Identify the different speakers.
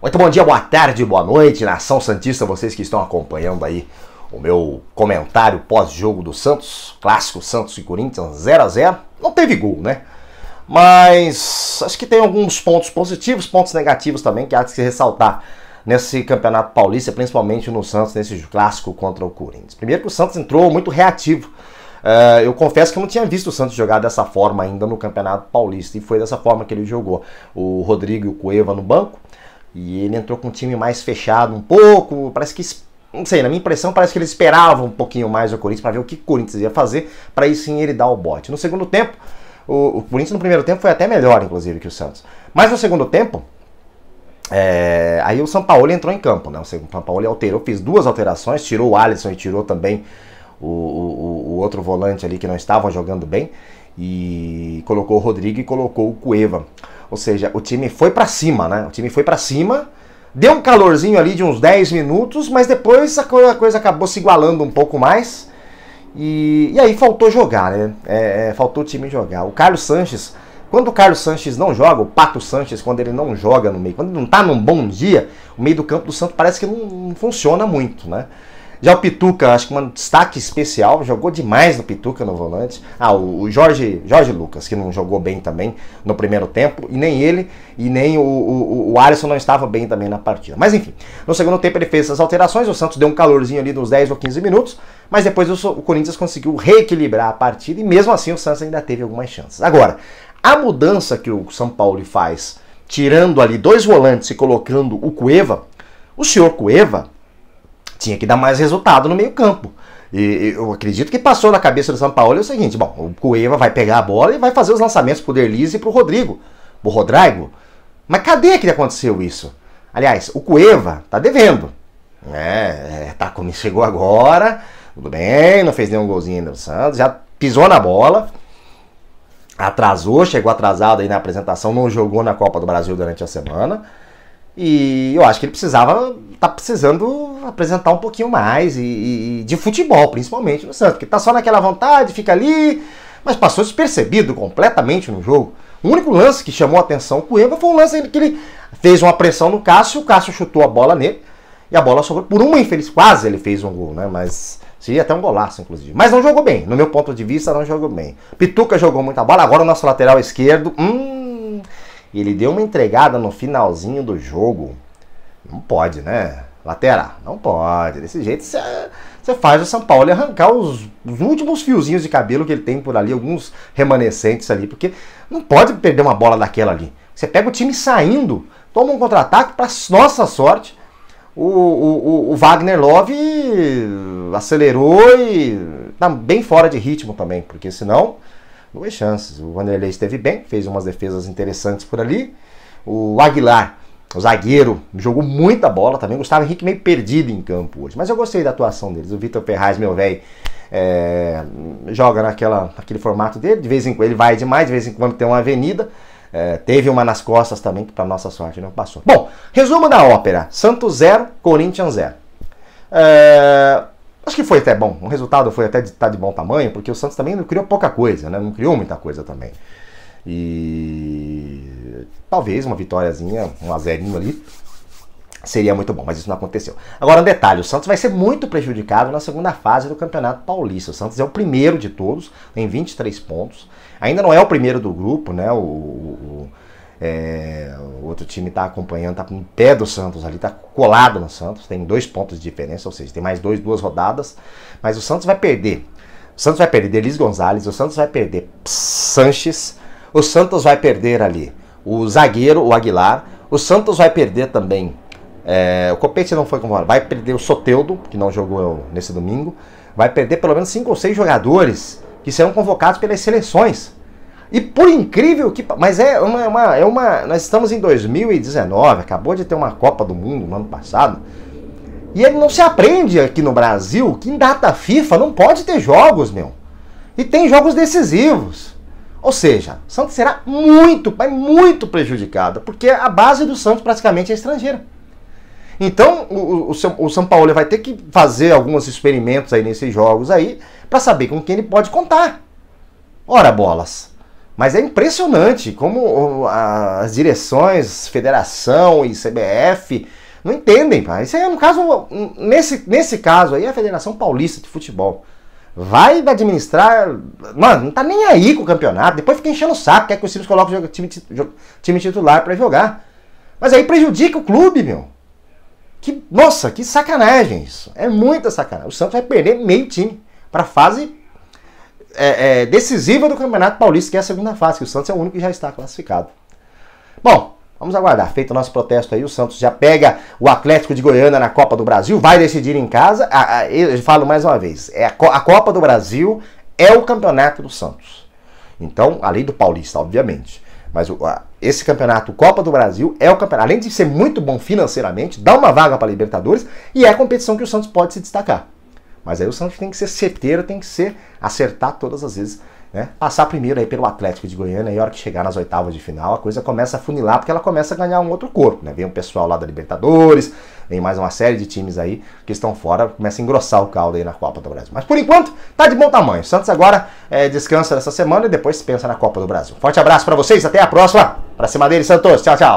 Speaker 1: Muito bom dia, boa tarde, boa noite, nação Santista, vocês que estão acompanhando aí o meu comentário pós-jogo do Santos, clássico Santos e Corinthians 0 a 0 Não teve gol, né? Mas acho que tem alguns pontos positivos, pontos negativos também que há de se ressaltar nesse Campeonato Paulista, principalmente no Santos, nesse clássico contra o Corinthians. Primeiro que o Santos entrou muito reativo. Uh, eu confesso que eu não tinha visto o Santos jogar dessa forma ainda no Campeonato Paulista, e foi dessa forma que ele jogou. O Rodrigo e o Cueva no banco, e ele entrou com um time mais fechado um pouco, parece que não sei, na minha impressão parece que ele esperava um pouquinho mais o Corinthians para ver o que o Corinthians ia fazer, para aí sim ele dar o bote. No segundo tempo, o, o, Corinthians no primeiro tempo foi até melhor, inclusive, que o Santos. Mas no segundo tempo, é, aí o São Paulo entrou em campo, né? O Paulo alterou, fez duas alterações, tirou o Alisson e tirou também o, o, o outro volante ali que não estavam jogando bem, e colocou o Rodrigo e colocou o Cueva. Ou seja, o time foi para cima, né? O time foi para cima, deu um calorzinho ali de uns 10 minutos, mas depois a coisa acabou se igualando um pouco mais. E, e aí faltou jogar, né? É, é, faltou o time jogar. O Carlos Sanches, quando o Carlos Sanches não joga, o Pato Sanches, quando ele não joga no meio, quando ele não tá num bom dia, o meio do campo do Santos parece que não, não funciona muito, né? Já o Pituca, acho que um destaque especial, jogou demais no Pituca no volante. Ah, o Jorge, Jorge Lucas, que não jogou bem também no primeiro tempo, e nem ele, e nem o, o, o Alisson não estava bem também na partida. Mas enfim, no segundo tempo ele fez essas alterações, o Santos deu um calorzinho ali dos 10 ou 15 minutos, mas depois o, o Corinthians conseguiu reequilibrar a partida e mesmo assim o Santos ainda teve algumas chances. Agora, a mudança que o São Paulo faz, tirando ali dois volantes e colocando o Cueva, o senhor Cueva tinha que dar mais resultado no meio-campo. E eu acredito que passou na cabeça do São Paulo é o seguinte: bom, o Cueva vai pegar a bola e vai fazer os lançamentos pro Derlize e pro Rodrigo. Pro Rodrigo. Mas cadê que aconteceu isso? Aliás, o Cueva tá devendo. É, é tá como chegou agora. Tudo bem, não fez nenhum golzinho ainda no Santos, já pisou na bola. Atrasou, chegou atrasado aí na apresentação, não jogou na Copa do Brasil durante a semana. E eu acho que ele precisava, tá precisando apresentar um pouquinho mais e, e, de futebol, principalmente no Santos, que tá só naquela vontade, fica ali, mas passou despercebido completamente no jogo. O único lance que chamou a atenção o Eva foi um lance que ele fez uma pressão no Cássio, o Cássio chutou a bola nele e a bola sobrou por uma infeliz, quase ele fez um gol, né? Mas seria até um golaço inclusive. Mas não jogou bem, no meu ponto de vista não jogou bem. Pituca jogou muita bola, agora o nosso lateral esquerdo, hum, ele deu uma entregada no finalzinho do jogo. Não pode, né? lateral. Não pode. Desse jeito você faz o São Paulo arrancar os, os, últimos fiozinhos de cabelo que ele tem por ali, alguns remanescentes ali, porque não pode perder uma bola daquela ali. Você pega o time saindo, toma um contra-ataque, para nossa sorte, o, o, o, Wagner Love acelerou e tá bem fora de ritmo também, porque senão não é chances. O Vanderlei esteve bem, fez umas defesas interessantes por ali. O Aguilar o zagueiro, jogou muita bola também. Gustavo Henrique meio perdido em campo hoje. Mas eu gostei da atuação deles. O Vitor Ferraz, meu velho, é, joga naquela, naquele formato dele. De vez em quando ele vai demais, de vez em quando tem uma avenida. É, teve uma nas costas também, que para nossa sorte não passou. Bom, resumo da ópera: Santos 0, Corinthians 0. É, acho que foi até bom. O resultado foi até de, tá de bom tamanho, porque o Santos também não criou pouca coisa, né? não criou muita coisa também. E talvez uma vitóriazinha, um azerinho ali, seria muito bom, mas isso não aconteceu. Agora, um detalhe: o Santos vai ser muito prejudicado na segunda fase do Campeonato Paulista. O Santos é o primeiro de todos, tem 23 pontos. Ainda não é o primeiro do grupo, né? O, o, é, o outro time está acompanhando, está no pé do Santos ali, está colado no Santos, tem dois pontos de diferença, ou seja, tem mais dois, duas rodadas, mas o Santos vai perder. O Santos vai perder Elis Gonzalez, o Santos vai perder Sanches, o Santos vai perder ali o zagueiro, o Aguilar. O Santos vai perder também. É, o Copete não foi convocado. Vai perder o Soteudo, que não jogou nesse domingo. Vai perder pelo menos cinco ou seis jogadores que serão convocados pelas seleções. E por incrível que. Mas é uma, é uma, é uma. Nós estamos em 2019, acabou de ter uma Copa do Mundo no ano passado. E ele não se aprende aqui no Brasil que em data FIFA não pode ter jogos, meu. E tem jogos decisivos. Ou seja, Santos será muito, mas muito prejudicada, porque a base do Santos praticamente é estrangeira. Então, o, o, o, São Paulo vai ter que fazer alguns experimentos aí nesses jogos aí, para saber com quem ele pode contar. Ora bolas. Mas é impressionante como as direções, federação e CBF não entendem, pá. Isso é um caso nesse nesse caso aí é a Federação Paulista de Futebol. Vai administrar. Mano, não tá nem aí com o campeonato. Depois fica enchendo o saco, quer que os times coloquem o time, time titular para jogar. Mas aí prejudica o clube, meu. Que, nossa, que sacanagem isso. É muita sacanagem. O Santos vai perder meio time para a fase é, é, decisiva do Campeonato Paulista, que é a segunda fase, que o Santos é o único que já está classificado. Bom, Vamos aguardar. Feito o nosso protesto aí, o Santos já pega o Atlético de Goiânia na Copa do Brasil, vai decidir em casa. eu falo mais uma vez: é a, Copa do Brasil é o campeonato do Santos. Então, além do Paulista, obviamente. Mas esse campeonato, Copa do Brasil, é o campeonato. Além de ser muito bom financeiramente, dá uma vaga para Libertadores e é a competição que o Santos pode se destacar. Mas aí o Santos tem que ser certeiro, tem que ser acertar todas as vezes né? Passar primeiro aí pelo Atlético de Goiânia e a hora que chegar nas oitavas de final a coisa começa a funilar porque ela começa a ganhar um outro corpo, né? Vem o pessoal lá da Libertadores, vem mais uma série de times aí que estão fora, começa a engrossar o caldo aí na Copa do Brasil. Mas por enquanto tá de bom tamanho. Santos agora é, descansa nessa semana e depois pensa na Copa do Brasil. Forte abraço para vocês, até a próxima. Para cima dele, Santos. Tchau, tchau.